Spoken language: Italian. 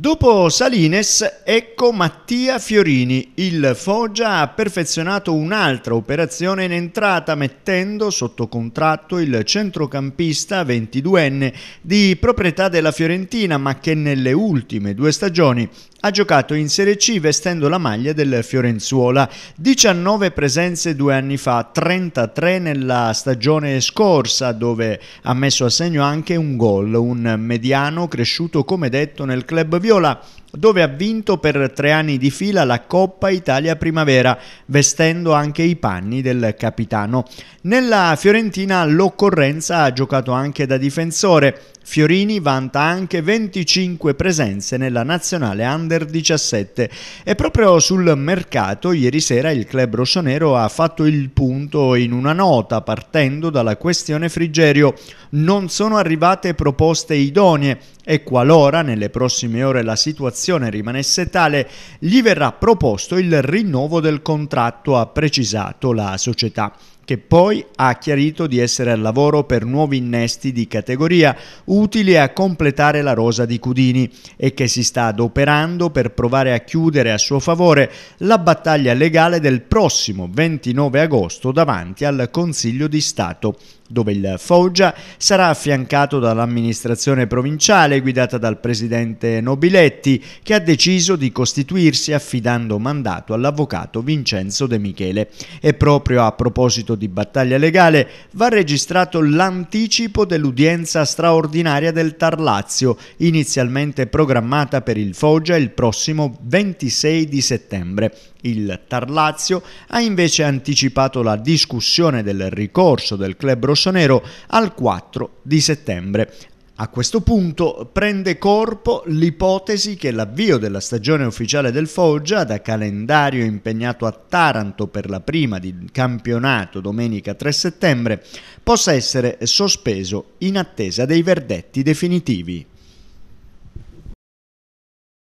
Dopo Salines, ecco Mattia Fiorini. Il Foggia ha perfezionato un'altra operazione in entrata mettendo sotto contratto il centrocampista 22enne di proprietà della Fiorentina ma che nelle ultime due stagioni ha giocato in Serie C vestendo la maglia del Fiorenzuola. 19 presenze due anni fa, 33 nella stagione scorsa dove ha messo a segno anche un gol, un mediano cresciuto come detto nel club Guardiola, dove ha vinto per tre anni di fila la Coppa Italia Primavera, vestendo anche i panni del capitano. Nella Fiorentina l'occorrenza ha giocato anche da difensore, Fiorini vanta anche 25 presenze nella nazionale under 17 e proprio sul mercato ieri sera il club rossonero ha fatto il punto in una nota partendo dalla questione Frigerio. Non sono arrivate proposte idonee e qualora nelle prossime ore la situazione rimanesse tale gli verrà proposto il rinnovo del contratto, ha precisato la società che poi ha chiarito di essere al lavoro per nuovi innesti di categoria utili a completare la rosa di Cudini e che si sta adoperando per provare a chiudere a suo favore la battaglia legale del prossimo 29 agosto davanti al Consiglio di Stato dove il Foggia sarà affiancato dall'amministrazione provinciale guidata dal presidente Nobiletti che ha deciso di costituirsi affidando mandato all'avvocato Vincenzo De Michele. E proprio a proposito di battaglia legale, va registrato l'anticipo dell'udienza straordinaria del Tar inizialmente programmata per il Foggia il prossimo 26 di settembre. Il Tar ha invece anticipato la discussione del ricorso del club rossonero al 4 di settembre. A questo punto prende corpo l'ipotesi che l'avvio della stagione ufficiale del Foggia, da calendario impegnato a Taranto per la prima di campionato domenica 3 settembre, possa essere sospeso in attesa dei verdetti definitivi.